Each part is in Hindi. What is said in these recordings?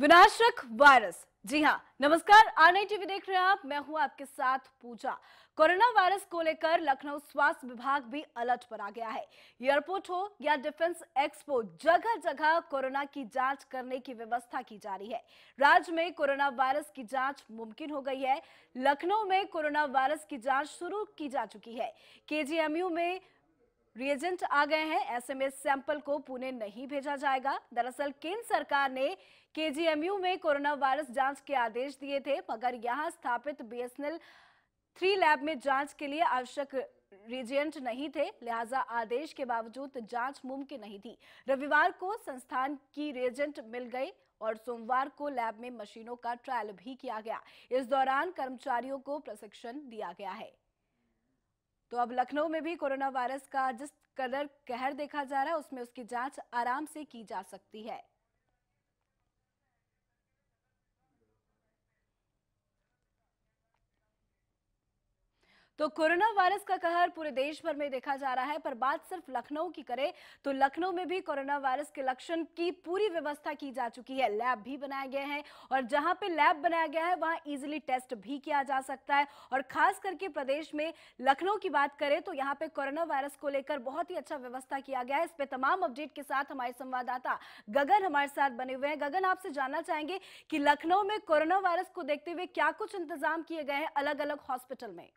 विनाशक वायरस जी हाँ नमस्कार आर टीवी देख रहे हैं आप मैं हूँ आपके साथ पूजा कोरोना वायरस को लेकर लखनऊ स्वास्थ्य विभाग भी अलर्ट पर आ गया है एयरपोर्ट हो या डिफेंस एक्सपो जगह जगह कोरोना की जांच करने की व्यवस्था की जा रही है राज्य में कोरोना वायरस की जांच मुमकिन हो गई है लखनऊ में कोरोना वायरस की जांच शुरू की जा चुकी है केजीएमयू में रिएजेंट आ गए हैं ऐसे में सैंपल को पुणे नहीं भेजा जाएगा दरअसल केंद्र सरकार ने केजीएमयू में कोरोना वायरस जांच के आदेश दिए थे मगर यहां स्थापित बीएसएनएल थ्री लैब में जांच के लिए आवश्यक रिएजेंट नहीं थे लिहाजा आदेश के बावजूद जांच मुमकिन नहीं थी रविवार को संस्थान की रेजेंट मिल गए और सोमवार को लैब में मशीनों का ट्रायल भी किया गया इस दौरान कर्मचारियों को प्रशिक्षण दिया गया है तो अब लखनऊ में भी कोरोना वायरस का जिस कदर कहर देखा जा रहा है उसमें उसकी जांच आराम से की जा सकती है तो कोरोना वायरस का कहर पूरे देश भर में देखा जा रहा है पर बात सिर्फ लखनऊ की करें तो लखनऊ में भी कोरोना वायरस के लक्षण की पूरी व्यवस्था की जा चुकी है लैब भी बनाया गया है और जहां पे लैब बनाया गया है वहां इजिली टेस्ट भी किया जा सकता है और खास करके प्रदेश में लखनऊ की बात करें तो यहाँ पे कोरोना वायरस को लेकर बहुत ही अच्छा व्यवस्था किया गया है इस पर तमाम अपडेट के साथ हमारे संवाददाता गगन हमारे साथ बने हुए हैं गगन आपसे जानना चाहेंगे कि लखनऊ में कोरोना वायरस को देखते हुए क्या कुछ इंतजाम किए गए हैं अलग अलग हॉस्पिटल में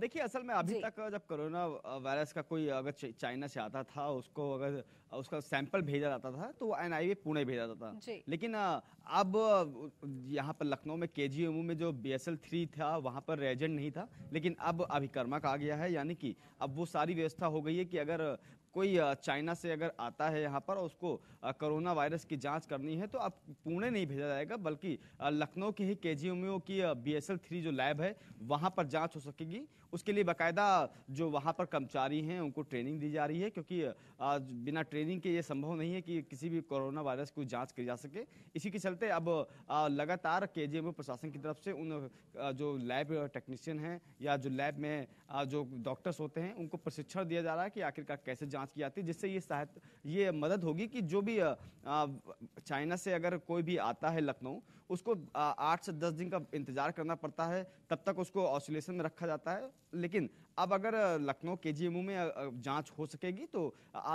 देखिए असल में अभी तक जब कोरोना वायरस का कोई अगर चाइना से आता था उसको अगर उसका सैंपल भेजा जाता था तो वो एनआईवी पुणे भेजा जाता था लेकिन अब यहाँ पर लखनऊ में के में जो बी एस थ्री था वहाँ पर रेजेंट नहीं था लेकिन अब अभिकर्मक आ गया है यानी कि अब वो सारी व्यवस्था हो गई है कि अगर कोई चाइना से अगर आता है यहाँ पर उसको कोरोना वायरस की जाँच करनी है तो अब पुणे नहीं भेजा जाएगा बल्कि लखनऊ के ही के की बी एस जो लैब है वहाँ पर जाँच हो सकेगी उसके लिए बाकायदा जो वहाँ पर कर्मचारी हैं उनको ट्रेनिंग दी जा रही है क्योंकि बिना ट्रेनिंग के ये संभव नहीं है कि किसी भी कोरोना वायरस की जाँच की जा सके इसी के चलते अब लगातार के प्रशासन की तरफ से उन जो लैब टेक्नीशियन हैं या जो लैब में जो डॉक्टर्स होते हैं उनको प्रशिक्षण दिया जा रहा है कि आखिरकार कैसे जाँच की जाती है जिससे ये सहायता ये मदद होगी कि जो भी चाइना से अगर कोई भी आता है लखनऊ उसको आठ से दस दिन का इंतजार करना पड़ता है तब तक उसको ऑसोलेशन में रखा जाता है लेकिन अब अगर लखनऊ के जी में जांच हो सकेगी तो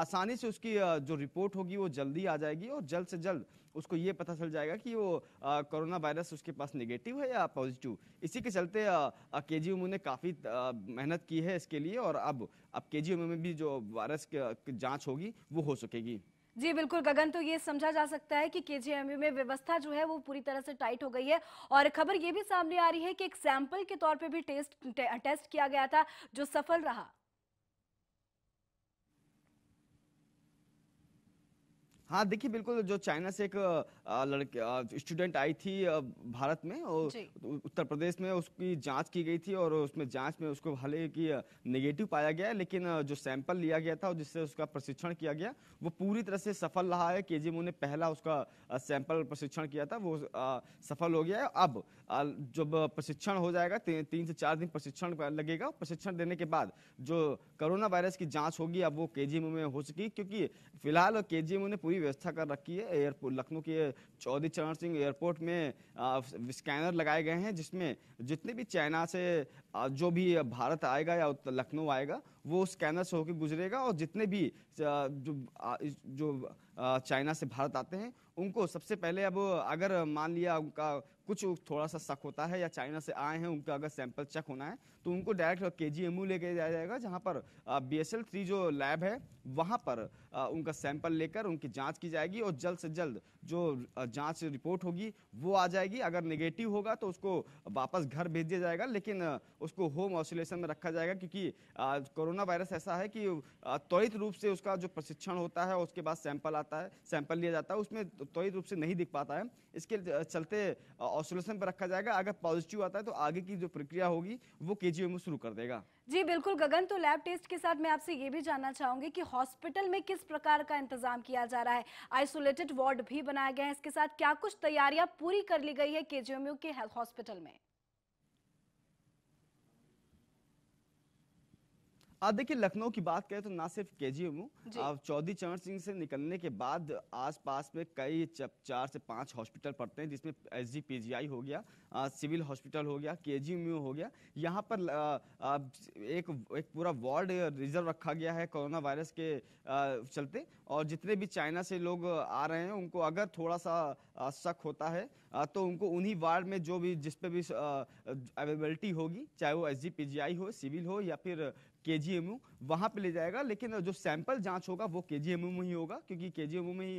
आसानी से उसकी जो रिपोर्ट होगी वो जल्दी आ जाएगी और जल्द से जल्द उसको ये पता चल जाएगा कि वो कोरोना वायरस उसके पास निगेटिव है या पॉजिटिव इसी के चलते के जी ने काफ़ी मेहनत की है इसके लिए और अब अब के जी में भी जो वायरस की जाँच होगी वो हो सकेगी जी बिल्कुल गगन तो ये समझा जा सकता है कि केजीएमयू में व्यवस्था जो है वो पूरी तरह से टाइट हो गई है और खबर ये भी सामने आ रही है कि एक सैंपल के तौर पे भी टेस्ट टे, टेस्ट किया गया था जो सफल रहा हाँ देखिए बिल्कुल जो चाइना से एक लड़के स्टूडेंट आई थी भारत में और उत्तर प्रदेश में उसकी जांच की गई थी और उसमें जांच में उसको भले की नेगेटिव पाया गया लेकिन जो सैंपल लिया गया था और जिससे उसका प्रशिक्षण किया गया वो पूरी तरह से सफल रहा है के जी ने पहला उसका सैंपल प्रशिक्षण किया था वो सफल हो गया है अब जब प्रशिक्षण हो जाएगा ती, तीन से चार दिन प्रशिक्षण लगेगा प्रशिक्षण देने के बाद जो कोरोना वायरस की जाँच होगी अब वो के में हो सकी क्योंकि फिलहाल के ने पूरी पूरी व्यवस्था कर रखी है एयरपोर्ट लखनऊ के चौधरी चरण सिंह एयरपोर्ट में स्कैनर लगाए गए हैं जिसमें जितने भी चाइना से जो भी भारत आएगा या लखनऊ आएगा वो स्कैनर से होकर गुजरेगा और जितने भी जो जो चाइना से भारत आते हैं उनको सबसे पहले अब अगर मान लिया उनका कुछ थोड़ा सा शक होता है या चाइना से आए हैं उनका अगर सैंपल चेक होना है तो उनको डायरेक्ट के जी एम लेके जाया जाएगा जहाँ पर बी एस एल थ्री जो लैब है वहाँ पर उनका सैंपल लेकर उनकी जाँच की जाएगी और जल्द से जल्द जो जाँच रिपोर्ट होगी वो आ जाएगी अगर निगेटिव होगा तो उसको वापस घर भेज दिया जाएगा लेकिन उसको होम आइसोलेशन में रखा जाएगा क्योंकि कोरोना वायरस ऐसा है कि त्वरित रूप से उसका जो प्रशिक्षण होता है उसके बाद सैंपल आता है सैंपल लिया जाता है उसमें त्वरित रूप से नहीं दिख पाता है इसके चलते ऑसोलेशन पर रखा जाएगा अगर पॉजिटिव आता है तो आगे की जो प्रक्रिया होगी वो के में शुरू कर देगा जी बिल्कुल गगन तो लैब टेस्ट के साथ मैं आपसे ये भी जानना चाहूंगी कि हॉस्पिटल में किस प्रकार का इंतजाम किया जा रहा है आइसोलेटेड वार्ड भी बनाया गया है इसके साथ क्या कुछ तैयारियां पूरी कर ली गई है के के हॉस्पिटल में आप देखिए लखनऊ की बात करें तो ना सिर्फ के जी एम चौधरी चरण सिंह से निकलने के बाद आसपास में कई चार से पांच हॉस्पिटल पड़ते हैं जिसमें एस जी पी जी आई हो गया आ, सिविल हॉस्पिटल हो गया के जी एम हो गया यहाँ पर आ, आ, एक एक पूरा वार्ड रिजर्व रखा गया है कोरोना वायरस के चलते और जितने भी चाइना से लोग आ रहे हैं उनको अगर थोड़ा सा शक होता है तो उनको उन्हीं वार्ड में जो भी जिसपे भी अवेलेबिलिटी होगी चाहे वो एस जी पी जी आई हो सिविल हो या फिर के जी एम यू वहाँ पर ले जाएगा लेकिन जो सैंपल जांच होगा वो के जी एम यू में ही होगा क्योंकि के जी एम यू में ही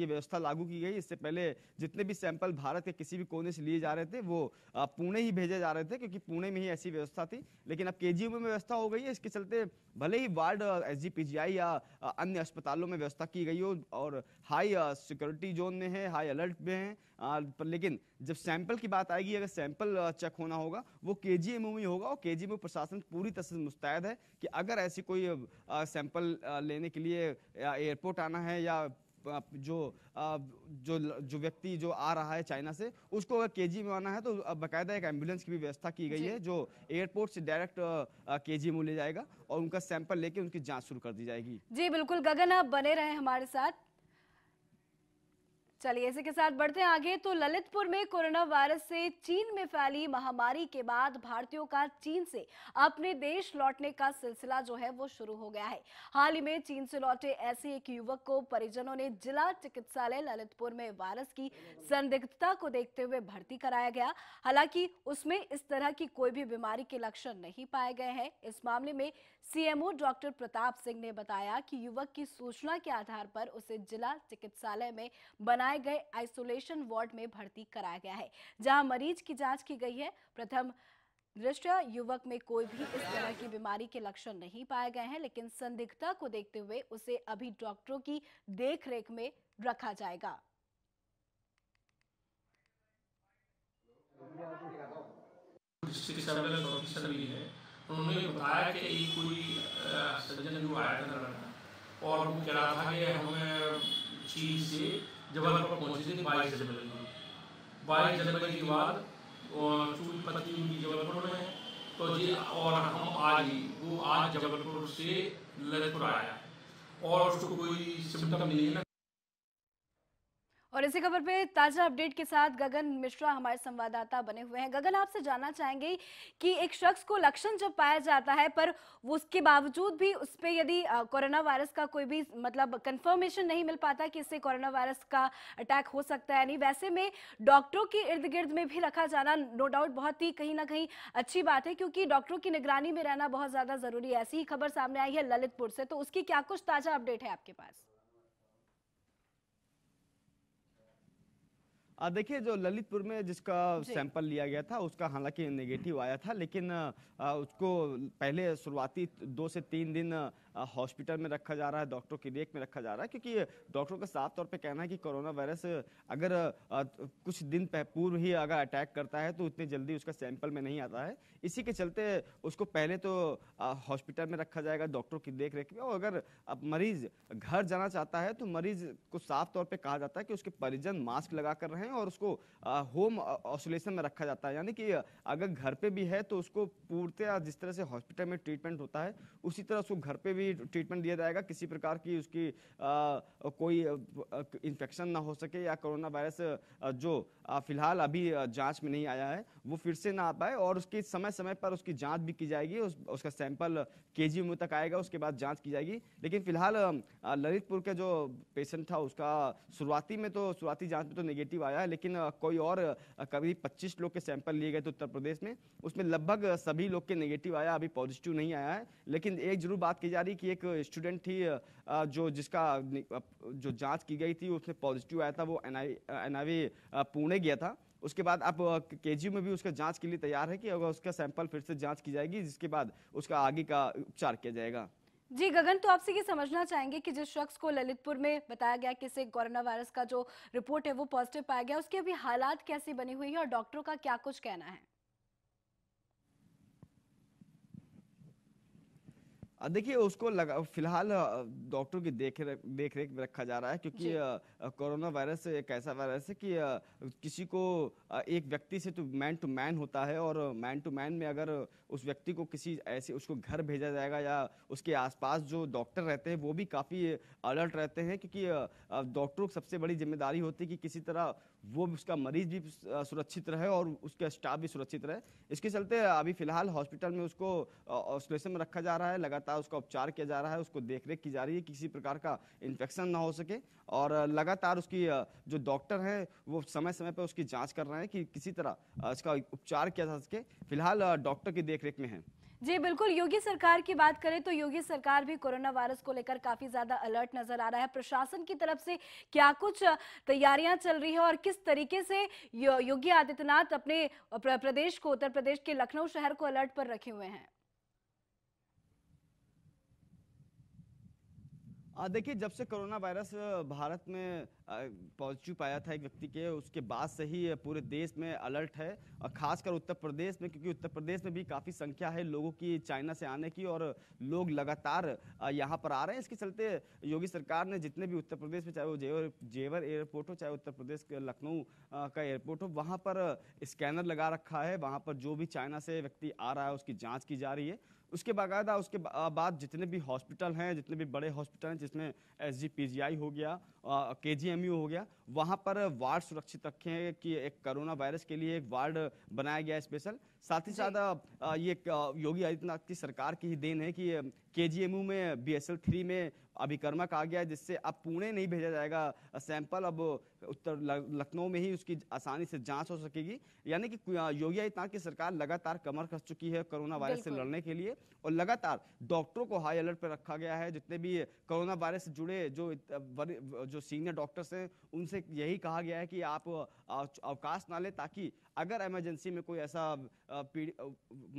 ये व्यवस्था लागू की गई इससे पहले जितने भी सैंपल भारत के किसी भी कोने से लिए जा रहे थे वो पुणे ही भेजे जा रहे थे क्योंकि पुणे में ही ऐसी व्यवस्था थी लेकिन अब के जी एम यू में व्यवस्था हो गई है इसके चलते भले ही ward S G P G I या अन्य अस्पतालों में व्यवस्था की गई हो और हाई सिक्योरिटी जोन में है हाई अलर्ट में है आ, पर लेकिन जब सैंपल की बात आएगी अगर सैंपल चेक होना होगा वो के जी में होगा और के जी प्रशासन पूरी तरह से मुस्तैद है कि अगर ऐसी कोई आ, सैंपल लेने के लिए एयरपोर्ट आना है या जो जो जो व्यक्ति जो आ रहा है चाइना से उसको अगर के में आना है तो बाकायदा एक एम्बुलेंस की भी व्यवस्था की गई है जो एयरपोर्ट से डायरेक्ट के जी ले जाएगा और उनका सैंपल लेके उनकी जांच शुरू कर दी जाएगी जी बिल्कुल गगन आप बने रहे हमारे साथ चलिए इसी के साथ बढ़ते हैं आगे तो ललितपुर में कोरोना वायरस से चीन में फैली महामारी के बाद भारतीयों का चीन से अपने देश लौटने का सिलसिला जो है वो शुरू हो गया है हाल ही में चीन से लौटे ऐसे एक युवक को परिजनों ने जिला चिकित्सालय ललितपुर में वायरस की संदिग्धता को देखते हुए भर्ती कराया गया हालांकि उसमें इस तरह की कोई भी बीमारी के लक्षण नहीं पाए गए हैं इस मामले में सीएमओ डॉक्टर प्रताप सिंह ने बताया कि युवक की सूचना के आधार पर उसे जिला चिकित्सालय में बना बनाए गए आइसोलेशन वार्ड में भर्ती कराया गया है जहां मरीज की जांच की गई है प्रथम दृष्टया युवक में कोई भी इस तरह की बीमारी के लक्षण नहीं पाए गए हैं लेकिन संदिग्धता को देखते हुए उसे अभी डॉक्टरों की देखरेख में रखा जाएगा सिविल उन्होंने बताया कि ये कोई सज्जन जो आया था और वो कह रहा था कि हमें चीज से जबलपुर पहुंचे थे बाईस जनवरी को बाईस जनवरी के बाद और उनकी जबलपुर में तो जी और हम आज ही वो आज जबलपुर से ललितपुर आया और उसको कोई सिम्टम नहीं है और इसी खबर पे ताजा अपडेट के साथ गगन मिश्रा हमारे संवाददाता बने हुए हैं गगन आपसे जानना चाहेंगे कि एक शख्स को लक्षण जब पाया जाता है पर वो उसके बावजूद भी उस पर यदि कोरोना वायरस का कोई भी मतलब कंफर्मेशन नहीं मिल पाता कि इससे कोरोना वायरस का अटैक हो सकता है यानी वैसे में डॉक्टरों के इर्द गिर्द में भी रखा जाना नो डाउट बहुत ही कहीं ना कहीं अच्छी बात है क्योंकि डॉक्टरों की निगरानी में रहना बहुत ज़्यादा ज़रूरी है ऐसी ही खबर सामने आई है ललितपुर से तो उसकी क्या कुछ ताज़ा अपडेट है आपके पास देखिए जो ललितपुर में जिसका सैंपल लिया गया था उसका हालांकि नेगेटिव आया था लेकिन उसको पहले शुरुआती दो से तीन दिन हॉस्पिटल में रखा जा रहा है डॉक्टरों की देख में रखा जा रहा है क्योंकि डॉक्टरों का साफ तौर पर कहना है कि कोरोना वायरस अगर कुछ दिन पूर्व ही अगर अटैक करता है तो उतनी जल्दी उसका सैंपल में नहीं आता है इसी के चलते उसको पहले तो हॉस्पिटल में रखा जाएगा डॉक्टरों की देख रेख में और अगर अब मरीज घर जाना चाहता है तो मरीज को साफ तौर पर कहा जाता है कि उसके परिजन मास्क लगा कर रहे हैं और उसको होम आइसोलेशन में रखा जाता है यानी कि अगर घर पर भी है तो उसको पूर्णतया जिस तरह से हॉस्पिटल में ट्रीटमेंट होता है उसी तरह उसको घर पर भी भी ट्रीटमेंट दिया जाएगा किसी प्रकार की उसकी आ, कोई इन्फेक्शन ना हो सके या कोरोना वायरस जो फिलहाल अभी जांच में नहीं आया है वो फिर से ना आ पाए और उसकी समय समय पर उसकी जांच भी की जाएगी उस, उसका सैंपल के जी तक आएगा उसके बाद जांच की जाएगी लेकिन फिलहाल ललितपुर का जो पेशेंट था उसका शुरुआती में तो शुरुआती जाँच में तो निगेटिव आया है लेकिन कोई और कभी पच्चीस लोग के सैंपल लिए गए थे उत्तर प्रदेश में उसमें लगभग सभी लोग के नेगेटिव आया अभी पॉजिटिव नहीं आया है लेकिन एक जरूर बात की जा रही कि एक स्टूडेंट थी जो जिसका जो जांच की गई थी उसमें पॉजिटिव आया था वो एन आई पुणे गया था उसके बाद आप के में भी उसका जांच के लिए तैयार है कि अगर उसका सैंपल फिर से जांच की जाएगी जिसके बाद उसका आगे का उपचार किया जाएगा जी गगन तो आपसे ये समझना चाहेंगे कि जिस शख्स को ललितपुर में बताया गया कि इसे कोरोना वायरस का जो रिपोर्ट है वो पॉजिटिव पाया गया उसके अभी हालात कैसे बनी हुई है और डॉक्टरों का क्या कुछ कहना है देखिए उसको लगा फिलहाल डॉक्टर की देख रेख देख रेख में रखा जा रहा है क्योंकि कोरोना वायरस एक ऐसा वायरस है कि आ, किसी को आ, एक व्यक्ति से तो मैन टू मैन होता है और मैन टू मैन में अगर उस व्यक्ति को किसी ऐसे उसको घर भेजा जाएगा या उसके आसपास जो डॉक्टर रहते हैं वो भी काफ़ी अलर्ट रहते हैं क्योंकि डॉक्टरों की सबसे बड़ी जिम्मेदारी होती है कि किसी तरह वो उसका मरीज भी सुरक्षित रहे और उसका स्टाफ भी सुरक्षित रहे इसके चलते अभी फिलहाल हॉस्पिटल में उसको आइसोलेशन में रखा जा रहा है लगातार उसका उपचार किया जा रहा है उसको देख रेख की जा रही है किसी प्रकार का इन्फेक्शन ना हो सके और लगातार उसकी जो डॉक्टर हैं वो समय समय पर उसकी जाँच कर रहे हैं कि किसी तरह इसका उपचार किया जा सके फिलहाल डॉक्टर की देख में है जी बिल्कुल योगी सरकार की बात करें तो योगी सरकार भी कोरोना वायरस को लेकर काफी ज्यादा अलर्ट नजर आ रहा है प्रशासन की तरफ से क्या कुछ तैयारियां चल रही है और किस तरीके से यो, योगी आदित्यनाथ अपने प्रदेश को उत्तर प्रदेश के लखनऊ शहर को अलर्ट पर रखे हुए हैं देखिए जब से कोरोना वायरस भारत में पॉजिटिव पाया था एक व्यक्ति के उसके बाद से ही पूरे देश में अलर्ट है और खासकर उत्तर प्रदेश में क्योंकि उत्तर प्रदेश में भी काफ़ी संख्या है लोगों की चाइना से आने की और लोग लगातार यहाँ पर आ रहे हैं इसके चलते योगी सरकार ने जितने भी उत्तर प्रदेश में चाहे वो जेवर जेवर एयरपोर्ट हो चाहे उत्तर प्रदेश के लखनऊ का एयरपोर्ट हो वहाँ पर स्कैनर लगा रखा है वहाँ पर जो भी चाइना से व्यक्ति आ रहा है उसकी जाँच की जा रही है उसके बाकायदा उसके बाद जितने भी हॉस्पिटल हैं जितने भी बड़े हॉस्पिटल हैं जिसमें एस जी पी जी आई हो गया के जी एम यू हो गया वहाँ पर वार्ड सुरक्षित रखे हैं कि एक कोरोना वायरस के लिए एक वार्ड बनाया गया स्पेशल साथ ही साथ ये योगी आदित्यनाथ की सरकार की ही देन है कि के में बी एस थ्री में अभिक्रमक आ गया है जिससे अब पुणे नहीं भेजा जाएगा सैंपल अब उत्तर लखनऊ में ही उसकी आसानी से जांच हो सकेगी यानी कि योगी आदित्यनाथ की सरकार लगातार कमर कस चुकी है कोरोना वायरस से लड़ने के लिए और लगातार डॉक्टरों को हाई अलर्ट पर रखा गया है जितने भी कोरोना वायरस से जुड़े जो जो सीनियर डॉक्टर्स हैं उनसे यही कहा गया है कि आप अवकाश ना लें ताकि अगर इमरजेंसी में कोई ऐसा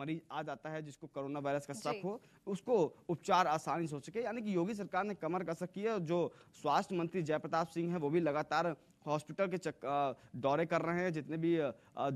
मरीज आ जाता है जिसको कोरोना वायरस का शक हो उसको उपचार आसानी से हो सके यानी कि योगी सरकार ने कमर कसर की है जो स्वास्थ्य मंत्री जयप्रताप सिंह है वो भी लगातार हॉस्पिटल के दौरे कर रहे हैं जितने भी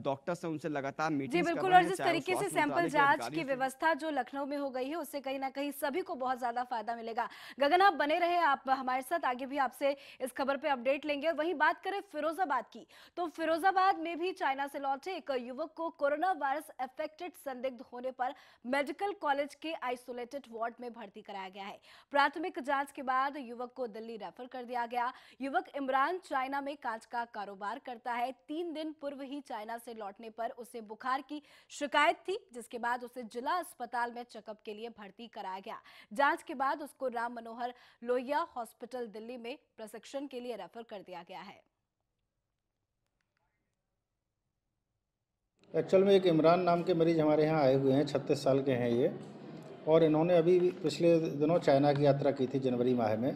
डॉक्टर्स हैं उनसे लगातार मीटिंग जी बिल्कुल और जिस तरीके से सैंपल जांच की व्यवस्था जो लखनऊ में हो गई है उससे कहीं ना कहीं सभी को बहुत ज्यादा फायदा मिलेगा गगन आप बने रहे आप हमारे साथ आगे भी आपसे इस खबर पे अपडेट लेंगे और वहीं बात करें फिरोजाबाद की तो फिरोजाबाद में भी चाइना से लौटे एक युवक को कोरोना वायरस अफेक्टेड संदिग्ध होने पर मेडिकल कॉलेज के आइसोलेटेड वार्ड में भर्ती कराया गया है प्राथमिक जांच के बाद युवक को दिल्ली रेफर कर दिया गया युवक इमरान चाइना में में कांच का कारोबार करता है तीन दिन पूर्व ही चाइना से लौटने पर उसे बुखार की शिकायत थी जिसके बाद उसे जिला अस्पताल में चेकअप के लिए भर्ती कराया गया जांच के बाद उसको राम मनोहर लोहिया हॉस्पिटल दिल्ली में प्रशिक्षण के लिए रेफर कर दिया गया है एक्चुअल में एक इमरान नाम के मरीज हमारे यहाँ आए हुए हैं छत्तीस साल के हैं ये और इन्होंने अभी पिछले दिनों चाइना की यात्रा की थी जनवरी माह में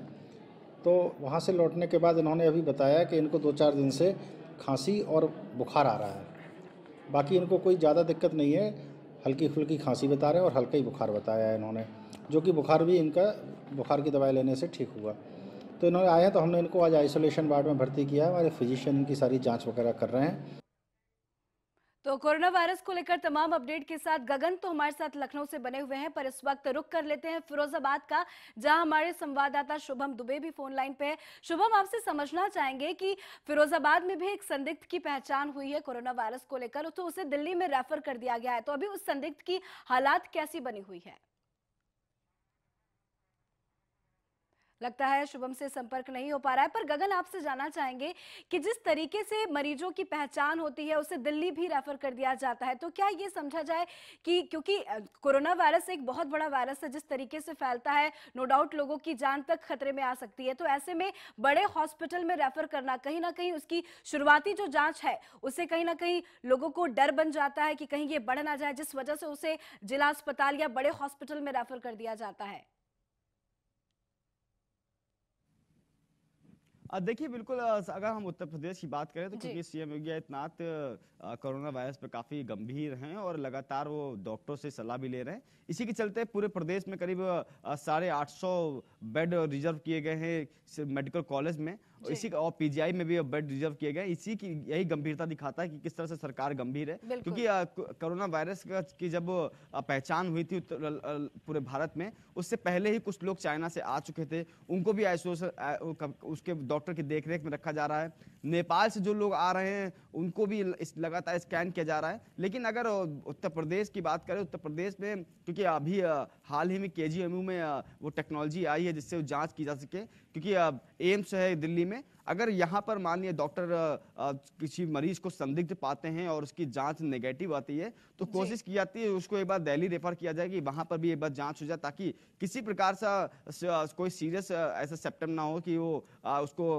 तो वहाँ से लौटने के बाद इन्होंने अभी बताया कि इनको दो चार दिन से खांसी और बुखार आ रहा है बाकी इनको कोई ज़्यादा दिक्कत नहीं है हल्की फुल्की खांसी बता रहे हैं और हल्का ही बुखार बताया है इन्होंने जो कि बुखार भी इनका बुखार की दवाई लेने से ठीक हुआ तो इन्होंने आए हैं तो हमने इनको आज आइसोलेशन वार्ड में भर्ती किया है हमारे फिजिशियन इनकी सारी जाँच वगैरह कर रहे हैं तो कोरोना वायरस को लेकर तमाम अपडेट के साथ गगन तो हमारे साथ लखनऊ से बने हुए हैं पर इस वक्त रुक कर लेते हैं फिरोजाबाद का जहां हमारे संवाददाता शुभम दुबे भी फोन लाइन पे है शुभम आपसे समझना चाहेंगे कि फिरोजाबाद में भी एक संदिग्ध की पहचान हुई है कोरोना वायरस को लेकर तो उसे दिल्ली में रेफर कर दिया गया है तो अभी उस संदिग्ध की हालात कैसी बनी हुई है लगता है शुभम से संपर्क नहीं हो पा रहा है पर गगन आपसे जानना चाहेंगे कि जिस तरीके से मरीजों की पहचान होती है उसे दिल्ली भी रेफर कर दिया जाता है तो क्या ये समझा जाए कि क्योंकि कोरोना वायरस एक बहुत बड़ा वायरस है जिस तरीके से फैलता है नो डाउट लोगों की जान तक खतरे में आ सकती है तो ऐसे में बड़े हॉस्पिटल में रेफर करना कहीं ना कहीं उसकी शुरुआती जो जाँच है उसे कहीं ना कहीं लोगों को डर बन जाता है कि कहीं ये बढ़ ना जाए जिस वजह से उसे जिला अस्पताल या बड़े हॉस्पिटल में रेफर कर दिया जाता है देखिए बिल्कुल अगर हम उत्तर प्रदेश की बात करें तो क्योंकि CM Yogi Adityanath corona virus पर काफी गंभीर हैं और लगातार वो डॉक्टरों से सलाह भी ले रहे हैं इसी के चलते पूरे प्रदेश में करीब साढ़े आठ सौ बेड रिजर्व किए गए हैं मेडिकल कॉलेज में इसी और पीजीआई में भी बेड रिजर्व किए गए इसी की यही गंभीरता दिखाता है कि किस तरह से सरकार गंभीर है क्योंकि कोरोना वायरस की जब पहचान हुई थी पूरे भारत में उससे पहले ही कुछ लोग चाइना से आ चुके थे उनको भी आइसोलेशन उसके डॉक्टर की देखरेख में रखा जा रहा है नेपाल से जो लोग आ रहे हैं उनको भी लगातार स्कैन किया जा रहा है लेकिन अगर उत्तर प्रदेश की बात करें उत्तर प्रदेश में क्योंकि अभी हाल ही में के में वो टेक्नोलॉजी आई है जिससे जाँच की जा सके क्योंकि एम्स है दिल्ली में अगर यहाँ पर मानिए डॉक्टर किसी मरीज को संदिग्ध पाते हैं और उसकी जांच नेगेटिव आती है तो कोशिश की जाती है उसको एक बार दिल्ली रेफर किया जाए कि वहाँ पर भी एक बार जांच हो जाए ताकि किसी प्रकार सा कोई सीरियस ऐसा सेप्टम ना हो कि वो उसको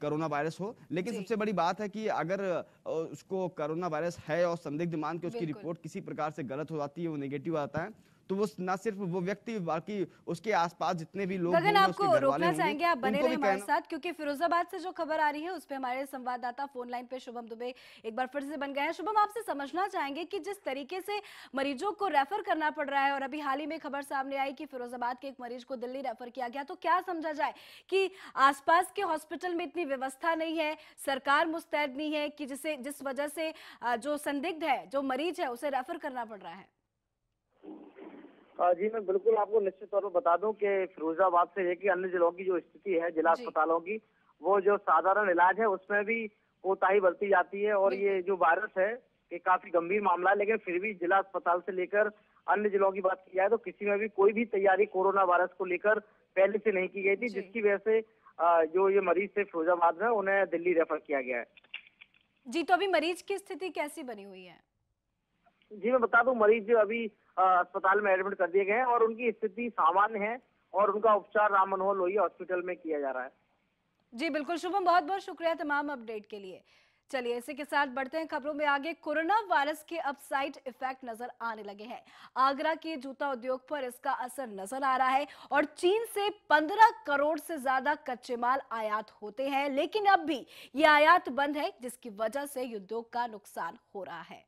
कोरोना वायरस हो लेकिन सबसे बड़ी बात है कि अगर उसको कोरोना वायरस है और संदिग्ध मान के उसकी रिपोर्ट किसी प्रकार से गलत हो जाती है वो नेगेटिव आता है तो वो ना सिर्फ वो व्यक्ति बाकी उसके आसपास जितने भी लोग हैं आपको रोकना चाहेंगे आप बने रहे हमारे साथ क्योंकि फिरोजाबाद से जो खबर आ रही है उस पर हमारे संवाददाता फोन लाइन पे शुभम दुबे एक बार फिर से बन गए हैं शुभम आपसे समझना चाहेंगे की जिस तरीके से मरीजों को रेफर करना पड़ रहा है और अभी हाल ही में खबर सामने आई की फिरोजाबाद के एक मरीज को दिल्ली रेफर किया गया तो क्या समझा जाए की आसपास के हॉस्पिटल में इतनी व्यवस्था नहीं है सरकार मुस्तैद नहीं है कि जिसे जिस वजह से जो संदिग्ध है जो मरीज है उसे रेफर करना पड़ रहा है जी मैं बिल्कुल आपको निश्चित तौर पर बता दूं कि फिरोजाबाद से लेकर अन्य जिलों की जो स्थिति है जिला अस्पतालों की वो जो साधारण इलाज है उसमें भी कोताही बरती जाती है और ये जो वायरस है ये काफी गंभीर मामला है लेकिन फिर भी जिला अस्पताल से लेकर अन्य जिलों की बात की जाए तो किसी में भी कोई भी तैयारी कोरोना वायरस को लेकर पहले से नहीं की गई थी जिसकी वजह से जो ये मरीज थे फिरोजाबाद में उन्हें दिल्ली रेफर किया गया है जी तो अभी मरीज की स्थिति कैसी बनी हुई है जी मैं बता दूं मरीज अभी अस्पताल में एडमिट कर दिए गए हैं और उनकी स्थिति सामान्य है और उनका उपचार राम मनोहर लोहिया हॉस्पिटल में किया जा रहा है जी बिल्कुल शुभम बहुत बहुत शुक्रिया तमाम अपडेट के लिए चलिए इसी के साथ बढ़ते हैं खबरों में आगे कोरोना वायरस के अब साइड इफेक्ट नजर आने लगे हैं आगरा के जूता उद्योग पर इसका असर नजर आ रहा है और चीन से 15 करोड़ से ज्यादा कच्चे माल आयात होते हैं लेकिन अब भी ये आयात बंद है जिसकी वजह से उद्योग का नुकसान हो रहा है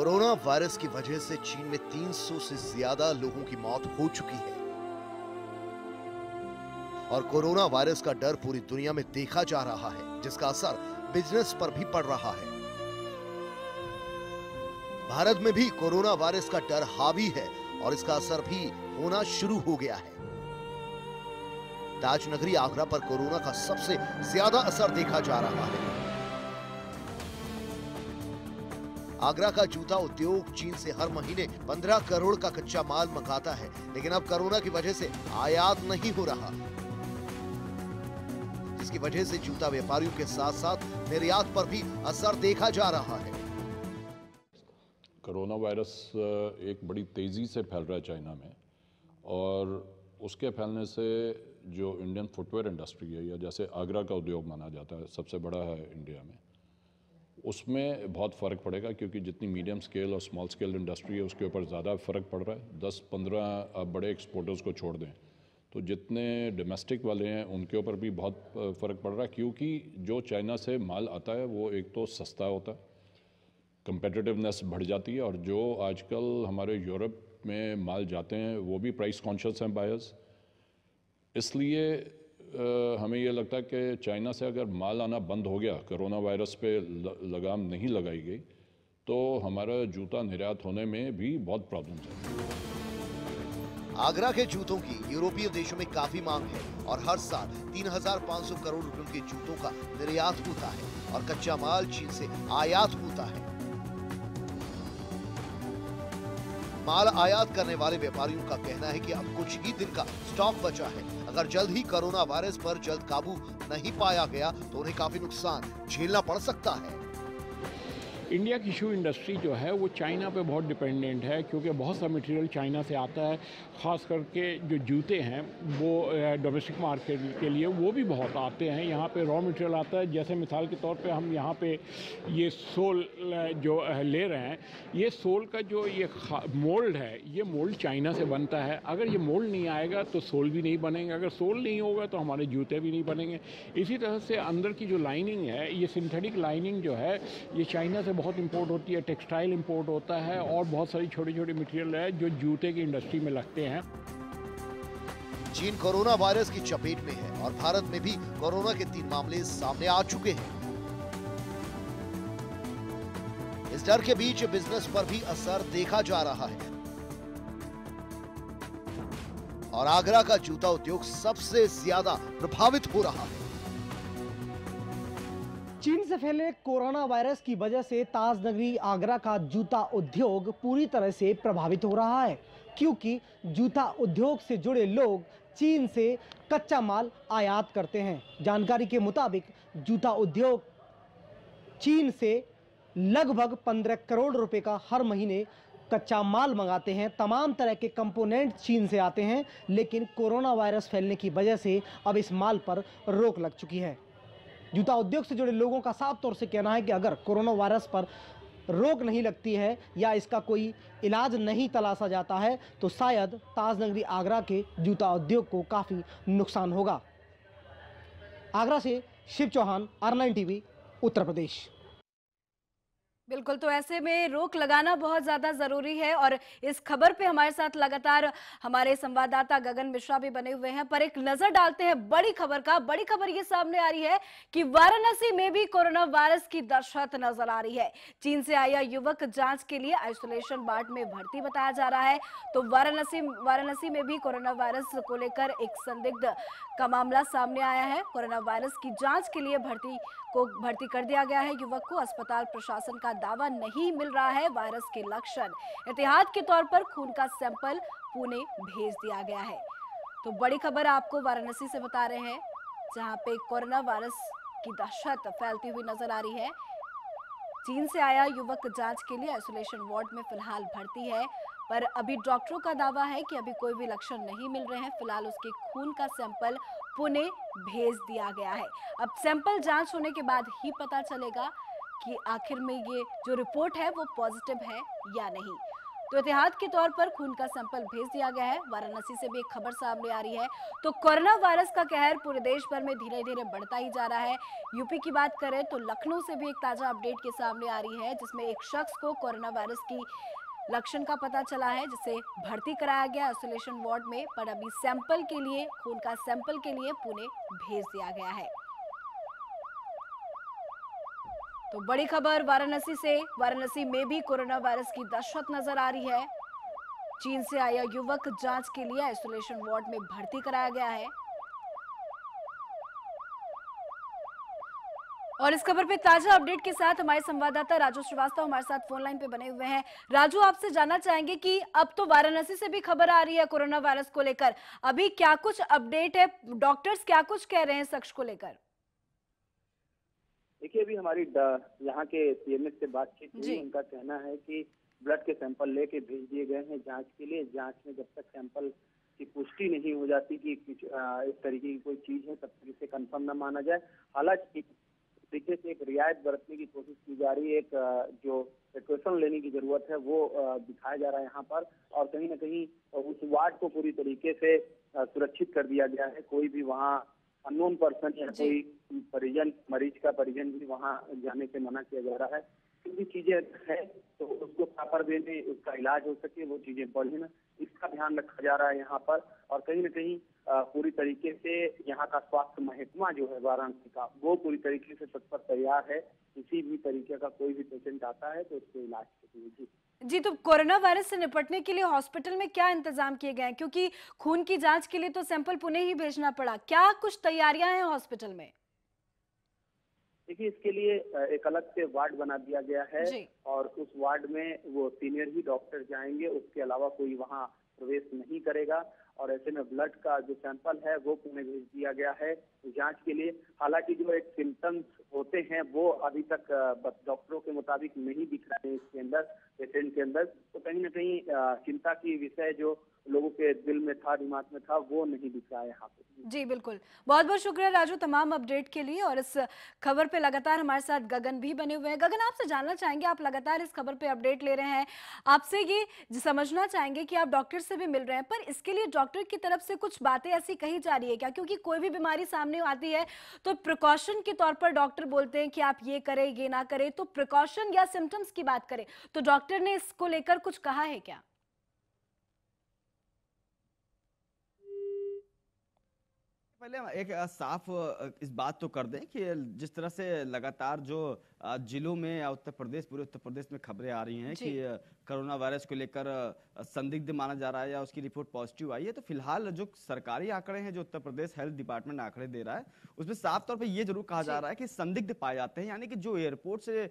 कोरोना वायरस की वजह से चीन में 300 से ज्यादा लोगों की मौत हो चुकी है और कोरोना वायरस का डर पूरी दुनिया में देखा जा रहा है जिसका असर बिजनेस पर भी पड़ रहा है भारत में भी कोरोना वायरस का डर हावी है और इसका असर भी होना शुरू हो गया है ताजनगरी आगरा पर कोरोना का सबसे ज्यादा असर देखा जा रहा है आगरा का जूता उद्योग चीन से हर महीने 15 करोड़ का कच्चा माल मंगाता है लेकिन अब कोरोना की वजह से आयात नहीं हो रहा जिसकी वजह से जूता व्यापारियों के साथ साथ निर्यात पर भी असर देखा जा रहा है कोरोना वायरस एक बड़ी तेज़ी से फैल रहा है चाइना में और उसके फैलने से जो इंडियन फुटवेयर इंडस्ट्री है या जैसे आगरा का उद्योग माना जाता है सबसे बड़ा है इंडिया में उसमें बहुत फ़र्क पड़ेगा क्योंकि जितनी मीडियम स्केल और स्मॉल स्केल इंडस्ट्री है उसके ऊपर ज़्यादा फ़र्क पड़ रहा है दस पंद्रह बड़े एक्सपोर्टर्स को छोड़ दें तो जितने डोमेस्टिक वाले हैं उनके ऊपर भी बहुत फ़र्क पड़ रहा है क्योंकि जो चाइना से माल आता है वो एक तो सस्ता होता है कंपेटिटिवनेस बढ़ जाती है और जो आजकल हमारे यूरोप में माल जाते हैं वो भी प्राइस कॉन्शियस हैं बायर्स इसलिए हमें यह लगता है कि चाइना से अगर माल आना बंद हो गया कोरोना वायरस पे लगाम नहीं लगाई गई तो हमारा जूता निर्यात होने में भी बहुत प्रॉब्लम है आगरा के जूतों की यूरोपीय देशों में काफी मांग है और हर साल 3,500 करोड़ रुपयों के जूतों का निर्यात होता है और कच्चा माल चीन से आयात होता है माल आयात करने वाले व्यापारियों का कहना है कि अब कुछ ही दिन का स्टॉक बचा है अगर जल्द ही कोरोना वायरस पर जल्द काबू नहीं पाया गया तो उन्हें काफी नुकसान झेलना पड़ सकता है इंडिया की शू इंडस्ट्री जो है वो चाइना पे बहुत डिपेंडेंट है क्योंकि बहुत सा मटेरियल चाइना से आता है ख़ास करके जो जूते हैं वो डोमेस्टिक मार्केट के लिए वो भी बहुत आते हैं यहाँ पे रॉ मटेरियल आता है जैसे मिसाल के तौर पे हम यहाँ पे ये सोल जो ले रहे हैं ये सोल का जो ये मोल्ड है ये मोल्ड चाइना से बनता है अगर ये मोल्ड नहीं आएगा तो सोल भी नहीं बनेंगे अगर सोल नहीं होगा तो हमारे जूते भी नहीं बनेंगे इसी तरह से अंदर की जो लाइनिंग है ये सिंथेटिक लाइनिंग जो है ये चाइना से बहुत इम्पोर्ट होती है टेक्सटाइल इम्पोर्ट होता है और बहुत सारी छोटी छोटी मटेरियल है जो जूते की इंडस्ट्री में लगते हैं चीन कोरोना वायरस की चपेट में है और भारत में भी कोरोना के तीन मामले सामने आ चुके हैं इस डर के बीच बिजनेस पर भी असर देखा जा रहा है और आगरा का जूता उद्योग सबसे ज्यादा प्रभावित हो रहा है चीन से फैले कोरोना वायरस की वजह से ताज नगरी आगरा का जूता उद्योग पूरी तरह से प्रभावित हो रहा है क्योंकि जूता उद्योग से जुड़े लोग चीन से कच्चा माल आयात करते हैं जानकारी के मुताबिक जूता उद्योग चीन से लगभग 15 करोड़ रुपए का हर महीने कच्चा माल मंगाते हैं तमाम तरह के कंपोनेंट चीन से आते हैं लेकिन कोरोना वायरस फैलने की वजह से अब इस माल पर रोक लग चुकी है जूता उद्योग से जुड़े लोगों का साफ तौर से कहना है कि अगर कोरोना वायरस पर रोक नहीं लगती है या इसका कोई इलाज नहीं तलाशा जाता है तो शायद ताज नगरी आगरा के जूता उद्योग को काफ़ी नुकसान होगा आगरा से Shiv Chauhan R nine TV Uttar Pradesh बिल्कुल तो ऐसे में रोक लगाना बहुत ज्यादा जरूरी है और इस खबर पे हमारे साथ लगातार हमारे संवाददाता गगन मिश्रा भी बने हुए हैं पर एक नजर डालते हैं बड़ी खबर का बड़ी खबर ये सामने आ रही है कि वाराणसी में भी कोरोना वायरस की दहशत नजर आ रही है चीन से आया युवक जांच के लिए आइसोलेशन वार्ड में भर्ती बताया जा रहा है तो वाराणसी वाराणसी में भी कोरोना वायरस को लेकर एक संदिग्ध का मामला सामने आया है कोरोना वायरस की जांच के लिए भर्ती को भर्ती कर दिया गया है युवक को अस्पताल प्रशासन का दावा नहीं मिल रहा है वायरस के लक्षण एहतियात के तौर पर खून का सैंपल पुणे भेज दिया गया है तो बड़ी खबर आपको वाराणसी से बता रहे हैं जहां पे कोरोना वायरस की दहशत फैलती हुई नजर आ रही है चीन से आया युवक जांच के लिए आइसोलेशन वार्ड में फिलहाल भर्ती है पर अभी डॉक्टरों का दावा है कि अभी कोई भी लक्षण नहीं मिल रहे हैं फिलहाल उसके खून का सैंपल पुणे भेज दिया गया है अब सैंपल जांच होने के बाद ही पता चलेगा कि आखिर में ये जो रिपोर्ट है वो पॉजिटिव है या नहीं तो एहतियात के तौर पर खून का सैंपल भेज दिया गया है वाराणसी से भी एक खबर सामने आ रही है तो कोरोना वायरस का कहर पूरे देश भर में धीरे धीरे बढ़ता ही जा रहा है यूपी की बात करें तो लखनऊ से भी एक ताजा अपडेट के सामने आ रही है जिसमें एक शख्स को कोरोना वायरस की लक्षण का पता चला है जिसे भर्ती कराया गया आइसोलेशन वार्ड में पर अभी सैंपल के लिए खून का सैंपल के लिए पुणे भेज दिया गया है तो बड़ी खबर वाराणसी से वाराणसी में भी कोरोना वायरस की दहशत नजर आ रही है चीन से आया युवक जांच के लिए आइसोलेशन वार्ड में भर्ती कराया गया है और इस खबर पे ताजा अपडेट के साथ हमारे संवाददाता राजू श्रीवास्तव हमारे साथ फोन लाइन पे बने हुए हैं राजू आपसे जानना चाहेंगे कि अब तो वाराणसी से भी खबर आ रही है कोरोना वायरस को लेकर अभी क्या कुछ अपडेट है डॉक्टर्स क्या कुछ कह रहे हैं शख्स को लेकर देखिए अभी हमारी यहाँ के सीएमएस से बातचीत हुई उनका कहना है कि ब्लड के सैंपल लेके भेज दिए गए हैं जांच के लिए जांच में जब तक सैंपल की पुष्टि नहीं हो जाती कि कुछ इस तरीके की कोई चीज है तब तक इसे कंफर्म न माना जाए हालांकि तरीके से एक रियायत बरतने की कोशिश की जा रही है एक जो प्रिकॉशन लेने की जरूरत है वो दिखाया जा रहा है यहाँ पर और कहीं ना कहीं उस वार्ड को पूरी तरीके से सुरक्षित कर दिया गया है कोई भी वहाँ अननोन पर्सन या कोई परिजन मरीज का परिजन भी वहाँ जाने से मना किया जा रहा है जो भी चीजें है तो उसको प्रॉपर वे में उसका इलाज हो सके वो चीजें बढ़े इसका ध्यान रखा जा रहा है यहाँ पर और कहीं ना कहीं पूरी तरीके से यहाँ का स्वास्थ्य महकमा जो है वाराणसी का वो पूरी तरीके से तत्पर तैयार है किसी भी तरीके का कोई भी पेशेंट आता है तो उसके इलाज के लिए जी जी तो कोरोना वायरस से निपटने के लिए हॉस्पिटल में क्या इंतजाम किए गए हैं क्योंकि खून की जांच के लिए तो सैंपल पुणे ही भेजना पड़ा क्या कुछ तैयारियां हैं हॉस्पिटल में देखिए इसके लिए एक अलग से वार्ड बना दिया गया है और उस वार्ड में वो सीनियर ही डॉक्टर जाएंगे उसके अलावा कोई वहाँ प्रवेश नहीं करेगा और ऐसे में ब्लड का जो सैंपल है वो पुणे भेज दिया गया है जांच के लिए हालांकि जो एक सिम्टम्स होते हैं वो अभी तक डॉक्टरों के मुताबिक नहीं दिख रहे हैं इसके अंदर पेशेंट के अंदर तो कहीं ना कहीं चिंता की विषय जो लोगों के दिल में था दिमाग में था वो नहीं है यहाँ पे जी बिल्कुल बहुत बहुत शुक्रिया राजू तमाम अपडेट के लिए और इस खबर पे लगातार हमारे साथ गगन भी बने हुए हैं गगन आपसे जानना चाहेंगे आप लगातार इस खबर पे अपडेट ले रहे हैं आपसे ये समझना चाहेंगे कि आप डॉक्टर से भी मिल रहे हैं पर इसके लिए डॉक्टर की तरफ से कुछ बातें ऐसी कही जा रही है क्या क्योंकि कोई भी बीमारी सामने आती है तो प्रिकॉशन के तौर पर डॉक्टर बोलते हैं कि आप ये करें ये ना करें तो प्रिकॉशन या सिम्टम्स की बात करें तो डॉक्टर ने इसको लेकर कुछ कहा है क्या पहले एक साफ इस बात तो कर दें कि जिस तरह से लगातार जो जिलों में या उत्तर प्रदेश पूरे उत्तर प्रदेश में खबरें आ रही हैं कि कोरोना वायरस को लेकर संदिग्ध माना जा रहा है या उसकी रिपोर्ट पॉजिटिव आई है तो फिलहाल जो सरकारी आंकड़े हैं जो उत्तर प्रदेश हेल्थ डिपार्टमेंट आंकड़े दे रहा है उसमें साफ तौर पर यह जरूर कहा जा रहा है कि संदिग्ध पाए जाते हैं यानी कि जो एयरपोर्ट से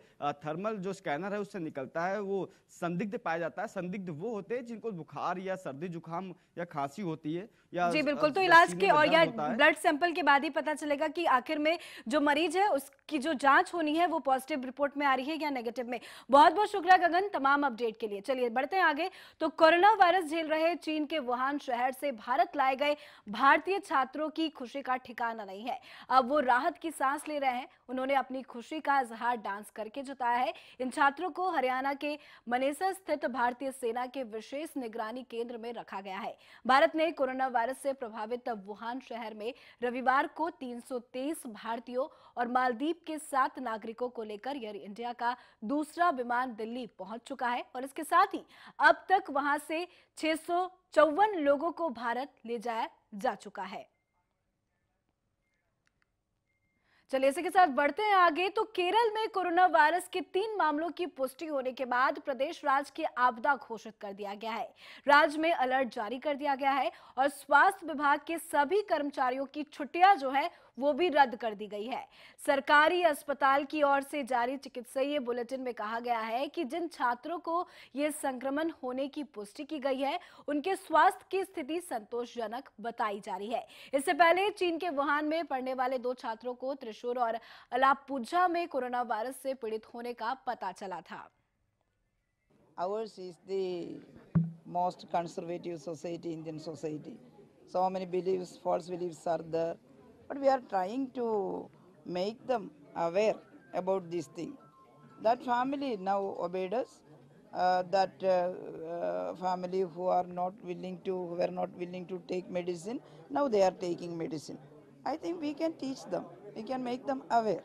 थर्मल जो स्कैनर है उससे निकलता है वो संदिग्ध पाया जाता है संदिग्ध वो होते हैं जिनको बुखार या सर्दी जुकाम या खांसी होती है या जी बिल्कुल तो इलाज के और या ब्लड सैंपल के बाद ही पता चलेगा कि आखिर में जो मरीज है उसकी जो जांच होनी है वो पॉजिटिव रिपोर्ट में आ रही है या नेगेटिव में बहुत बहुत शुक्रिया गगन तमाम अपडेट के लिए चलिए बढ़ते हैं आगे तो कोरोना वायरस झेल रहे चीन के वुहान शहर से भारत लाए गए भारतीय छात्रों की खुशी का ठिकाना नहीं है अब वो राहत की सांस ले रहे हैं उन्होंने अपनी खुशी का इजहार डांस करके जताया है इन छात्रों को हरियाणा के मनेसर स्थित भारतीय सेना के विशेष निगरानी केंद्र में रखा गया है भारत ने कोरोना वायरस से प्रभावित वुहान शहर में रविवार को 323 भारतीयों और मालदीप के सात नागरिकों को लेकर एयर इंडिया का दूसरा विमान दिल्ली पहुंच चुका है और इसके साथ ही अब तक वहां से छह लोगों को भारत ले जाया जा चुका है चलिए इसी के साथ बढ़ते हैं आगे तो केरल में कोरोना वायरस के तीन मामलों की पुष्टि होने के बाद प्रदेश राज्य की आपदा घोषित कर दिया गया है राज्य में अलर्ट जारी कर दिया गया है और स्वास्थ्य विभाग के सभी कर्मचारियों की छुट्टियां जो है वो भी रद्द कर दी गई है सरकारी अस्पताल की ओर से जारी चिकित्सकीय बुलेटिन में कहा गया है कि जिन छात्रों को यह संक्रमण होने की पुष्टि की गई है उनके स्वास्थ्य की स्थिति संतोषजनक बताई जा रही है इससे पहले चीन के वुहान में पढ़ने वाले दो छात्रों को त्रिशूर और अलापुझा में कोरोना वायरस से पीड़ित होने का पता चला था Ours is the most conservative society, Indian society. So many beliefs, false beliefs are there. But we are trying to make them aware about this thing. That family now obeyed us. Uh, that uh, uh, family who are not willing to, who were not willing to take medicine, now they are taking medicine. I think we can teach them. We can make them aware.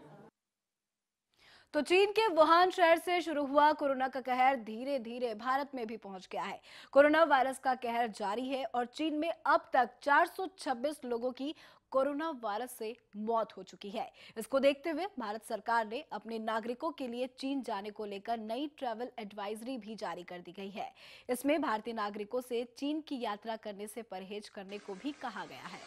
तो चीन के वुहान शहर से शुरू हुआ कोरोना का कहर धीरे धीरे भारत में भी पहुंच गया है कोरोना वायरस का कहर जारी है और चीन में अब तक 426 लोगों की कोरोना वायरस से मौत हो चुकी है इसको देखते हुए भारत सरकार ने अपने नागरिकों के लिए चीन जाने को लेकर नई ट्रेवल एडवाइजरी भी जारी कर दी गई है इसमें भारतीय नागरिकों से चीन की यात्रा करने से परहेज करने को भी कहा गया है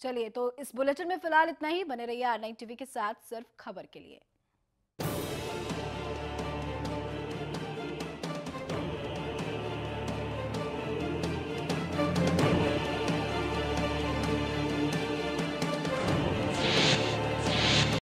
चलिए तो इस बुलेटिन में फिलहाल इतना ही बने रहिए आर नाइन टीवी के साथ सिर्फ खबर के लिए